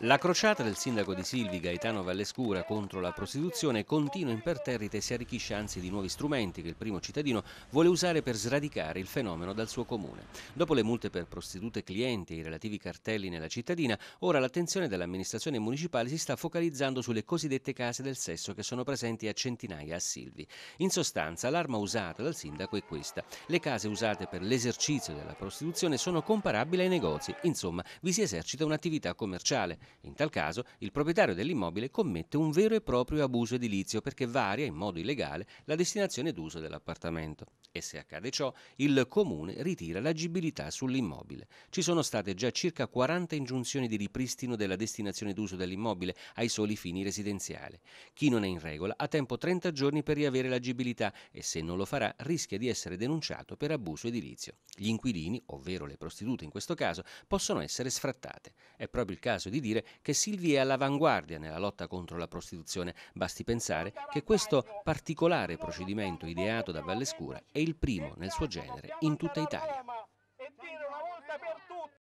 La crociata del sindaco di Silvi Gaetano Vallescura contro la prostituzione continua imperterrita e si arricchisce anzi di nuovi strumenti che il primo cittadino vuole usare per sradicare il fenomeno dal suo comune. Dopo le multe per prostitute clienti e i relativi cartelli nella cittadina, ora l'attenzione dell'amministrazione municipale si sta focalizzando sulle cosiddette case del sesso che sono presenti a centinaia a Silvi. In sostanza l'arma usata dal sindaco è questa. Le case usate per l'esercizio della prostituzione sono comparabili ai negozi, insomma vi si esercita un'attività commerciale. In tal caso il proprietario dell'immobile commette un vero e proprio abuso edilizio perché varia in modo illegale la destinazione d'uso dell'appartamento. E se accade ciò, il comune ritira l'agibilità sull'immobile. Ci sono state già circa 40 ingiunzioni di ripristino della destinazione d'uso dell'immobile ai soli fini residenziali. Chi non è in regola ha tempo 30 giorni per riavere l'agibilità e se non lo farà rischia di essere denunciato per abuso edilizio. Gli inquilini, ovvero le prostitute in questo caso, possono essere sfrattate. È proprio il caso di dire che Silvi è all'avanguardia nella lotta contro la prostituzione. Basti pensare che questo particolare procedimento ideato da Vallescura è il primo nel suo genere in tutta Italia.